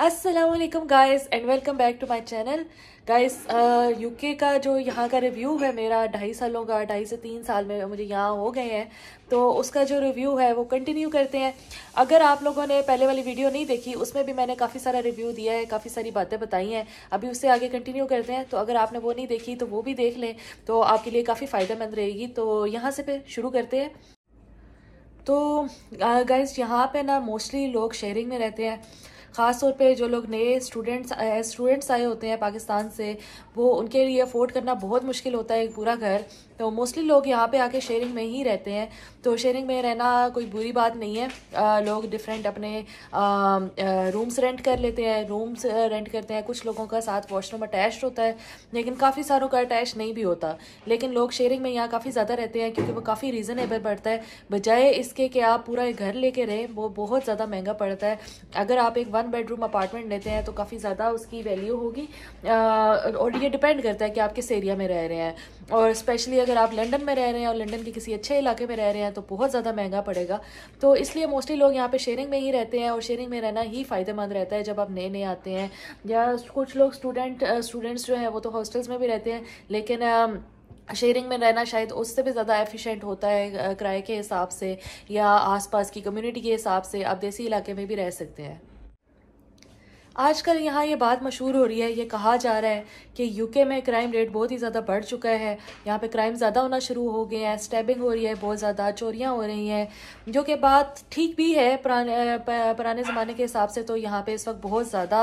Aslam guys and welcome back to my channel यू UK का जो यहाँ का रिव्यू है मेरा ढाई सालों का ढाई से तीन साल में मुझे यहाँ हो गए हैं तो उसका जो रिव्यू है वो कंटिन्यू करते हैं अगर आप लोगों ने पहले वाली वीडियो नहीं देखी उसमें भी मैंने काफ़ी सारा रिव्यू दिया है काफ़ी सारी बातें बताई हैं अभी उससे आगे कंटिन्यू करते हैं तो अगर आपने वो नहीं देखी तो वो भी देख लें तो आपके लिए काफ़ी फ़ायदेमंद रहेगी तो यहाँ से फिर शुरू करते हैं तो गाइज़ uh, यहाँ पर ना मोस्टली लोग शेयरिंग में रहते हैं ख़ास तौर पे जो लोग नए स्टूडेंट्स स्टूडेंट्स आए होते हैं पाकिस्तान से वो उनके लिए अफोर्ड करना बहुत मुश्किल होता है एक पूरा घर तो मोस्टली लोग यहाँ पे आके शेयरिंग में ही रहते हैं तो शेयरिंग में रहना कोई बुरी बात नहीं है आ, लोग डिफरेंट अपने रूम्स रेंट कर लेते हैं रूम्स रेंट करते हैं कुछ लोगों का साथ वॉशरूम अटैच होता है लेकिन काफ़ी सारों का अटैच नहीं भी होता लेकिन लोग शेयरिंग में यहाँ काफ़ी ज़्यादा रहते हैं क्योंकि वो काफ़ी रीज़नेबल पड़ता है बजाय इसके कि आप पूरा एक घर लेके रहें वो बहुत ज़्यादा महंगा पड़ता है अगर आप एक वन बेडरूम अपार्टमेंट लेते हैं तो काफ़ी ज़्यादा उसकी वैल्यू होगी और ये डिपेंड करता है कि आप किस एरिया में रह रहे हैं और स्पेशली अगर आप लंदन में रह रहे हैं और लंदन के किसी अच्छे इलाके में रह रहे हैं तो बहुत ज़्यादा महंगा पड़ेगा तो इसलिए मोस्टली लोग यहाँ पे शेयरिंग में ही रहते हैं और शेयरिंग में रहना ही फ़ायदेमंद रहता है जब आप नए नए आते हैं या कुछ लोग स्टूडेंट स्टूडेंट्स जो हैं वो तो हॉस्टल्स में भी रहते हैं लेकिन शेयरिंग में रहना शायद उससे भी ज़्यादा एफिशिएंट होता है किराए के हिसाब से या आसपास की कम्युनिटी के हिसाब से आप देसी इलाके में भी रह सकते हैं आजकल यहाँ ये बात मशहूर हो रही है ये कहा जा रहा है कि यूके में क्राइम रेट बहुत ही ज़्यादा बढ़ चुका है यहाँ पे क्राइम ज़्यादा होना शुरू हो गए हैं स्टैबिंग हो रही है बहुत ज़्यादा चोरियाँ हो रही हैं जो कि बात ठीक भी है पुराने पुराने ज़माने के हिसाब से तो यहाँ पे इस वक्त बहुत ज़्यादा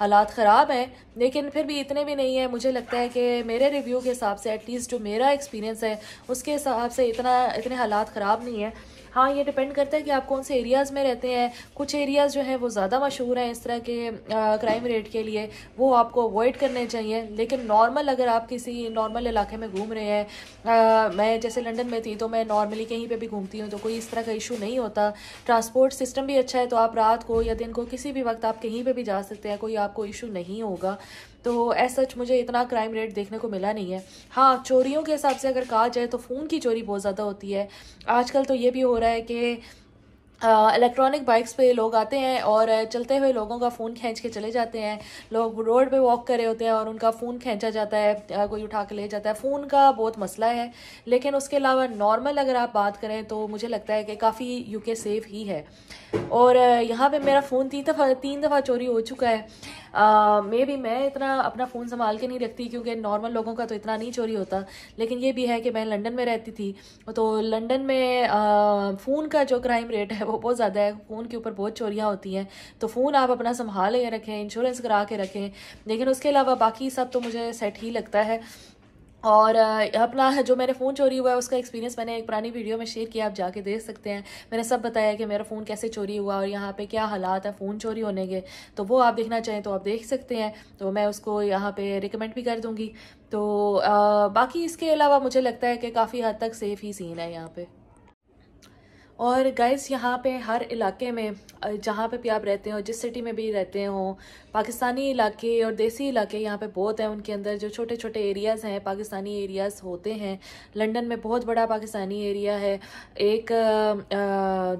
हालात ख़राब हैं लेकिन फिर भी इतने भी नहीं है मुझे लगता है कि मेरे रिव्यू के हिसाब से एटलीस्ट जो मेरा एक्सपीरियंस है उसके हिसाब से इतना इतने हालात ख़राब नहीं है हाँ ये डिपेंड करता है कि आप कौन से एरियाज़ में रहते हैं कुछ एरियाज़ जो हैं वो ज़्यादा मशहूर हैं इस तरह के क्राइम रेट के लिए वो आपको अवॉइड करने चाहिए लेकिन नॉर्मल अगर आप किसी नॉर्मल इलाके में घूम रहे हैं मैं जैसे लंदन में थी तो मैं नॉर्मली कहीं पर भी घूमती हूँ तो कोई इस तरह का इशू नहीं होता ट्रांसपोर्ट सिस्टम भी अच्छा है तो आप रात को या दिन को किसी भी वक्त आप कहीं पर भी जा सकते हैं कोई आपको इशू नहीं होगा तो ऐसा सच मुझे इतना क्राइम रेट देखने को मिला नहीं है हाँ चोरियों के हिसाब से अगर कहा जाए तो फ़ोन की चोरी बहुत ज़्यादा होती है आजकल तो ये भी हो रहा है कि इलेक्ट्रॉनिक बाइक्स पे लोग आते हैं और चलते हुए लोगों का फ़ोन खींच के चले जाते हैं लोग रोड पे वॉक कर रहे होते हैं और उनका फ़ोन खींचा जाता है कोई उठा के ले जाता है फ़ोन का बहुत मसला है लेकिन उसके अलावा नॉर्मल अगर आप बात करें तो मुझे लगता है कि काफ़ी यूके सेफ़ ही है और यहाँ पर मेरा फ़ोन तीन दफ़ा तीन दफ़ा चोरी हो चुका है मे भी मैं इतना अपना फ़ोन संभाल के नहीं रखती क्योंकि नॉर्मल लोगों का तो इतना नहीं चोरी होता लेकिन ये भी है कि मैं लंडन में रहती थी तो लंडन में फ़ोन का जो क्राइम रेट है वो बहुत ज़्यादा है फ़ोन के ऊपर बहुत चोरियाँ होती हैं तो फ़ोन आप अपना संभाल के रखें इंश्योरेंस करा के रखें लेकिन उसके अलावा बाकी सब तो मुझे सेट ही लगता है और अपना जो मेरा फ़ोन चोरी हुआ है उसका एक्सपीरियंस मैंने एक पुरानी वीडियो में शेयर किया आप जाके देख सकते हैं मैंने सब बताया कि मेरा फ़ोन कैसे चोरी हुआ और यहाँ पे क्या हालात हैं फ़ोन चोरी होने के तो वो आप देखना चाहें तो आप देख सकते हैं तो मैं उसको यहाँ पे रिकमेंड भी कर दूँगी तो आ, बाकी इसके अलावा मुझे लगता है कि काफ़ी हद तक सेफ़ ही सीन है यहाँ पर और गाइस यहाँ पे हर इलाके में जहाँ पे भी आप रहते हो जिस सिटी में भी रहते हो पाकिस्तानी इलाके और देसी इलाके यहाँ पे बहुत हैं उनके अंदर जो छोटे छोटे एरियाज़ हैं पाकिस्तानी एरियाज़ होते हैं लंदन में बहुत बड़ा पाकिस्तानी एरिया है एक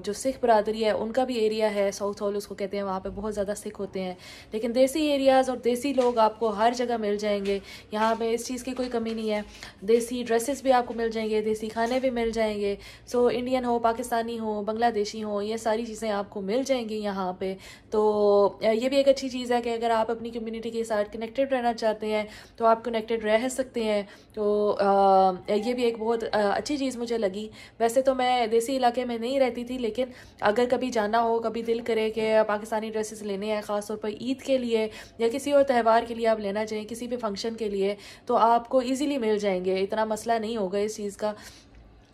जो सिख बरदरी है उनका भी एरिया है साउथ हॉल उसको कहते हैं वहाँ पर बहुत ज़्यादा सिख होते हैं लेकिन देसी एरियाज़ और देसी लोग आपको हर जगह मिल जाएंगे यहाँ पर इस चीज़ की कोई कमी नहीं है देसी ड्रेसेस भी आपको मिल जाएंगे देसी खाने भी मिल जाएंगे सो इंडियन हो पाकिस्तान पाकिस्तानी हो बांग्लादेशी हो ये सारी चीज़ें आपको मिल जाएंगी यहाँ पे तो ये भी एक अच्छी चीज़ है कि अगर आप अपनी कम्युनिटी के साथ कनेक्टेड रहना चाहते हैं तो आप कनेक्टेड रह सकते हैं तो ये भी एक बहुत अच्छी चीज़ मुझे लगी वैसे तो मैं देसी इलाके में नहीं रहती थी लेकिन अगर कभी जाना हो कभी दिल करे कि पाकिस्तानी ड्रेसेस लेने हैं ख़ासतौर पर ईद के लिए या किसी और त्यौहार के लिए आप लेना चाहें किसी भी फंक्शन के लिए तो आपको ईजिली मिल जाएंगे इतना मसला नहीं होगा इस चीज़ का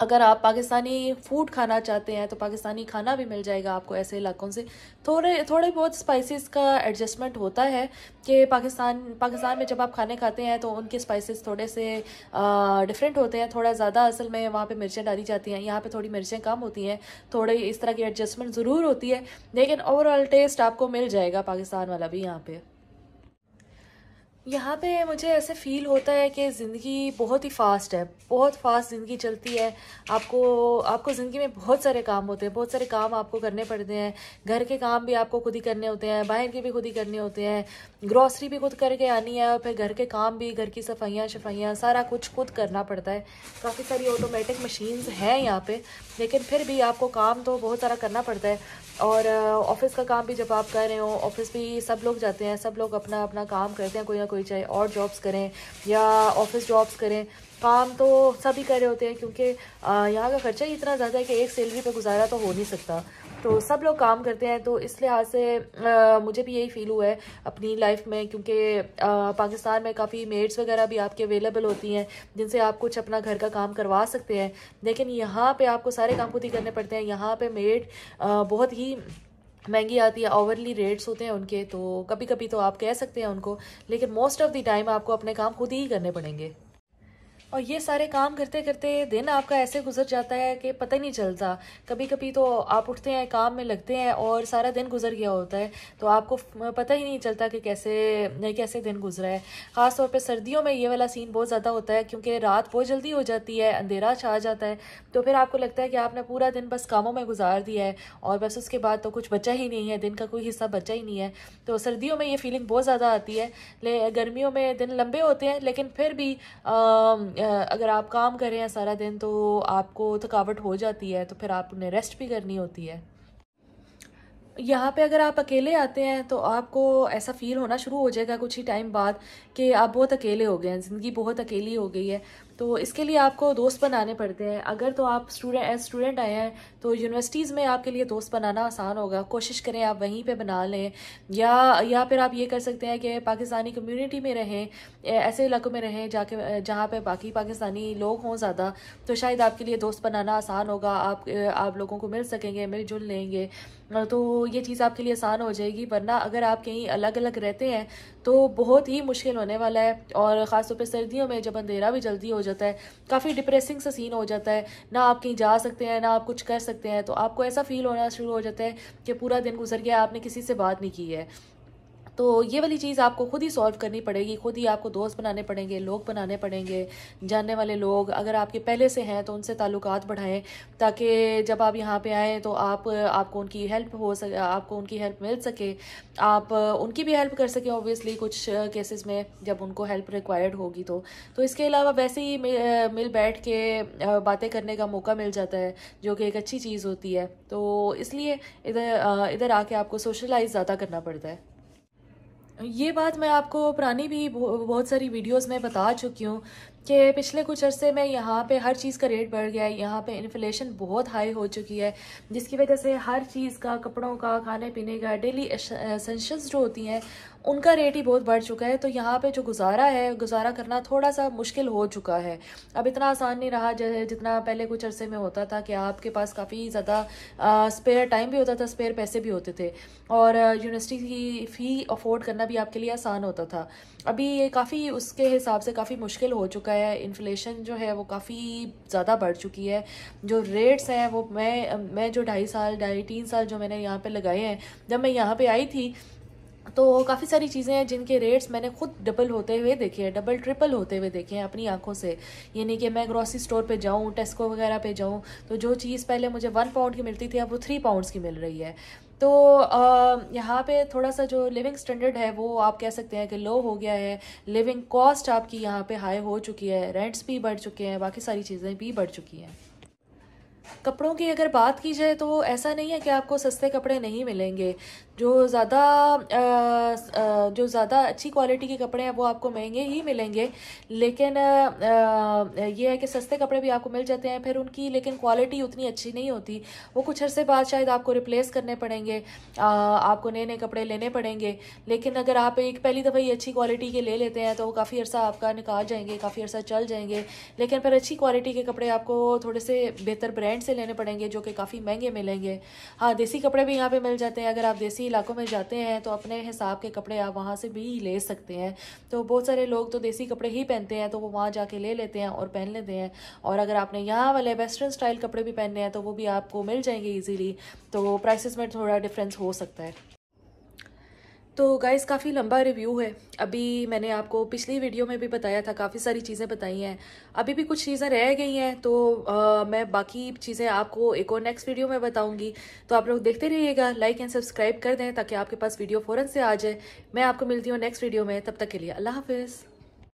अगर आप पाकिस्तानी फूड खाना चाहते हैं तो पाकिस्तानी खाना भी मिल जाएगा आपको ऐसे इलाकों से थोड़े थोड़े बहुत स्पाइसेस का एडजस्टमेंट होता है कि पाकिस्तान पाकिस्तान में जब आप खाने खाते हैं तो उनके स्पाइसेस थोड़े से डिफरेंट होते हैं थोड़ा ज़्यादा असल में वहाँ पे मिर्चें डाली जाती हैं यहाँ पर थोड़ी मिर्चें कम होती हैं थोड़ी इस तरह की एडजस्टमेंट ज़रूर होती है लेकिन ओवरऑल टेस्ट आपको मिल जाएगा पाकिस्तान वाला भी यहाँ पर यहाँ पे मुझे ऐसे फील होता है कि ज़िंदगी बहुत ही फास्ट है बहुत फास्ट ज़िंदगी चलती है आपको आपको ज़िंदगी में बहुत सारे काम होते हैं बहुत सारे काम आपको करने पड़ते हैं घर के काम भी आपको खुद ही करने होते हैं बाहर के भी खुद ही करने होते हैं ग्रॉसरी भी खुद करके आनी है और फिर घर के काम भी घर की सफाइयाँ शफाइयाँ सारा कुछ खुद करना पड़ता है काफ़ी सारी ऑटोमेटिक मशीन्स हैं यहाँ पर लेकिन फिर भी आपको काम तो बहुत सारा करना पड़ता है और ऑफिस का काम भी जब आप कर रहे हो ऑफिस भी सब लोग जाते हैं सब लोग अपना अपना काम करते हैं कोई ना कोई चाहे और जॉब्स करें या ऑफिस जॉब्स करें काम तो सभी कर रहे होते हैं क्योंकि यहाँ का खर्चा ही इतना ज़्यादा है कि एक सैलरी पर गुजारा तो हो नहीं सकता तो सब लोग काम करते हैं तो इस लिहाज से आ, मुझे भी यही फील हुआ है अपनी लाइफ में क्योंकि पाकिस्तान में काफ़ी मेड्स वगैरह भी आपके अवेलेबल होती हैं जिनसे आप कुछ अपना घर का काम करवा सकते हैं लेकिन यहाँ पे आपको सारे काम खुद ही करने पड़ते हैं यहाँ पे मेड बहुत ही महंगी आती है ओवरली रेट्स होते हैं उनके तो कभी कभी तो आप कह सकते हैं उनको लेकिन मोस्ट ऑफ़ दी टाइम आपको अपने काम खुद ही करने पड़ेंगे और ये सारे काम करते करते दिन आपका ऐसे गुजर जाता है कि पता ही नहीं चलता कभी कभी तो आप उठते हैं काम में लगते हैं और सारा दिन गुजर गया होता है तो आपको पता ही नहीं चलता कि कैसे कैसे दिन गुजरा है ख़ास तौर पे सर्दियों में ये वाला सीन बहुत ज़्यादा होता है क्योंकि रात बहुत जल्दी हो जाती है अंधेरा छा जाता है तो फिर आपको लगता है कि आपने पूरा दिन बस कामों में गुजार दिया है और बस उसके बाद तो कुछ बचा ही नहीं है दिन का कोई हिस्सा बचा ही नहीं है तो सर्दियों में ये फीलिंग बहुत ज़्यादा आती है गर्मियों में दिन लंबे होते हैं लेकिन फिर भी अगर आप काम कर रहे हैं सारा दिन तो आपको थकावट हो जाती है तो फिर आप उन्हें रेस्ट भी करनी होती है यहाँ पे अगर आप अकेले आते हैं तो आपको ऐसा फील होना शुरू हो जाएगा कुछ ही टाइम बाद कि आप बहुत अकेले हो गए हैं ज़िंदगी बहुत अकेली हो गई है तो इसके लिए आपको दोस्त बनाने पड़ते हैं अगर तो आप स्टूडेंट एज स्टूडेंट आए हैं तो यूनिवर्सिटीज़ में आपके लिए दोस्त बनाना आसान होगा कोशिश करें आप वहीं पे बना लें या या फिर आप ये कर सकते हैं कि पाकिस्तानी कम्युनिटी में रहें ऐसे इलाकों में रहें जाके जहाँ पे बाकी पाकिस्तानी लोग हों ज़्यादा तो शायद आपके लिए दोस्त बनाना आसान होगा आप आप लोगों को मिल सकेंगे मिलजुल लेंगे तो ये चीज़ आपके लिए आसान हो जाएगी वरना अगर आप कहीं अलग अलग रहते हैं तो बहुत ही मुश्किल होने वाला है और ख़ासतौर पर सर्दियों में जब अंधेरा भी जल्दी हो जाता जाता है काफ़ी डिप्रेसिंग सा सीन हो जाता है ना आप कहीं जा सकते हैं ना आप कुछ कर सकते हैं तो आपको ऐसा फील होना शुरू हो जाता है कि पूरा दिन गुजर गया आपने किसी से बात नहीं की है तो ये वाली चीज़ आपको खुद ही सॉल्व करनी पड़ेगी खुद ही आपको दोस्त बनाने पड़ेंगे लोग बनाने पड़ेंगे जानने वाले लोग अगर आपके पहले से हैं तो उनसे ताल्लुक बढ़ाएं ताकि जब आप यहाँ पे आएँ तो आप आपको उनकी हेल्प हो सके आपको उनकी हेल्प मिल सके आप उनकी भी हेल्प कर सकें ओबियसली कुछ केसेस में जब उनको हेल्प रिक्वायर्ड होगी तो तो इसके अलावा वैसे ही मिल बैठ के बातें करने का मौका मिल जाता है जो कि एक अच्छी चीज़ होती है तो इसलिए इधर इधर आके आपको सोशलाइज ज़्यादा करना पड़ता है ये बात मैं आपको पुरानी भी बहुत सारी वीडियोस में बता चुकी हूँ कि पिछले कुछ अरसे में यहाँ पे हर चीज़ का रेट बढ़ गया है यहाँ पे इन्फ्लेशन बहुत हाई हो चुकी है जिसकी वजह से हर चीज़ का कपड़ों का खाने पीने का डेली एसेंशल्स जो होती हैं उनका रेट ही बहुत बढ़ चुका है तो यहाँ पे जो गुजारा है गुजारा करना थोड़ा सा मुश्किल हो चुका है अब इतना आसान नहीं रहा जितना पहले कुछ अरसे में होता था कि आपके पास काफ़ी ज़्यादा स्पेयर टाइम भी होता था स्पेयर पैसे भी होते थे और यूनिवर्सिटी की फ़ी अफोर्ड करना भी आपके लिए आसान होता था अभी ये काफ़ी उसके हिसाब से काफ़ी मुश्किल हो चुका चुका है इन्फ्लेशन जो है वो काफ़ी ज़्यादा बढ़ चुकी है जो रेट्स हैं वो मैं मैं जो ढाई साल ढाई तीन साल जो मैंने यहाँ पे लगाए हैं जब मैं यहाँ पे आई थी तो काफ़ी सारी चीज़ें हैं जिनके रेट्स मैंने खुद डबल होते हुए देखे हैं डबल ट्रिपल होते हुए देखे हैं अपनी आंखों से यानी कि मैं ग्रॉसरी स्टोर पे जाऊँ टेस्को वगैरह पे जाऊँ तो जो चीज़ पहले मुझे वन पाउंड की मिलती थी अब वो थ्री पाउंड्स की मिल रही है तो यहाँ पे थोड़ा सा जो लिविंग स्टैंडर्ड है वो आप कह सकते हैं कि लो हो गया है लिविंग कॉस्ट आपकी यहाँ पे हाई हो चुकी है रेंट्स भी बढ़ चुके हैं बाकी सारी चीज़ें भी बढ़ चुकी हैं कपड़ों की अगर बात की जाए तो ऐसा नहीं है कि आपको सस्ते कपड़े नहीं मिलेंगे जो ज़्यादा जो ज़्यादा अच्छी क्वालिटी के कपड़े हैं वो आपको महंगे ही मिलेंगे लेकिन ये है कि सस्ते कपड़े भी आपको मिल जाते हैं फिर उनकी लेकिन क्वालिटी उतनी अच्छी नहीं होती वो कुछ अरसे बाद शायद आपको रिप्लेस करने पड़ेंगे आपको नए नए कपड़े लेने पड़ेंगे लेकिन अगर आप एक पहली दफ़ा ही अच्छी क्वालिटी के ले लेते हैं तो वो काफ़ी अर्सा आपका निकाल जाएंगे काफ़ी अर्सा चल जाएंगे लेकिन फिर अच्छी क्वालिटी के कपड़े आपको थोड़े से बेहतर ब्रांड से लेने पड़ेंगे जो कि काफ़ी महंगे मिलेंगे हाँ देसी कपड़े भी यहाँ पर मिल जाते हैं अगर आप देसी इलाकों में जाते हैं तो अपने हिसाब के कपड़े आप वहाँ से भी ले सकते हैं तो बहुत सारे लोग तो देसी कपड़े ही पहनते हैं तो वो वहाँ जाके ले लेते हैं और पहन लेते हैं और अगर आपने यहाँ वाले वेस्टर्न स्टाइल कपड़े भी पहनने हैं तो वो भी आपको मिल जाएंगे ईजिली तो प्राइसिस में थोड़ा डिफरेंस हो सकता है तो गाइज़ काफ़ी लंबा रिव्यू है अभी मैंने आपको पिछली वीडियो में भी बताया था काफ़ी सारी चीज़ें बताई हैं अभी भी कुछ चीज़ें रह गई हैं तो आ, मैं बाकी चीज़ें आपको एक और नेक्स्ट वीडियो में बताऊंगी तो आप लोग देखते रहिएगा लाइक एंड सब्सक्राइब कर दें ताकि आपके पास वीडियो फ़ौरन से आ जाए मैं आपको मिलती हूँ नेक्स्ट वीडियो में तब तक के लिए अल्लाह हाफिज़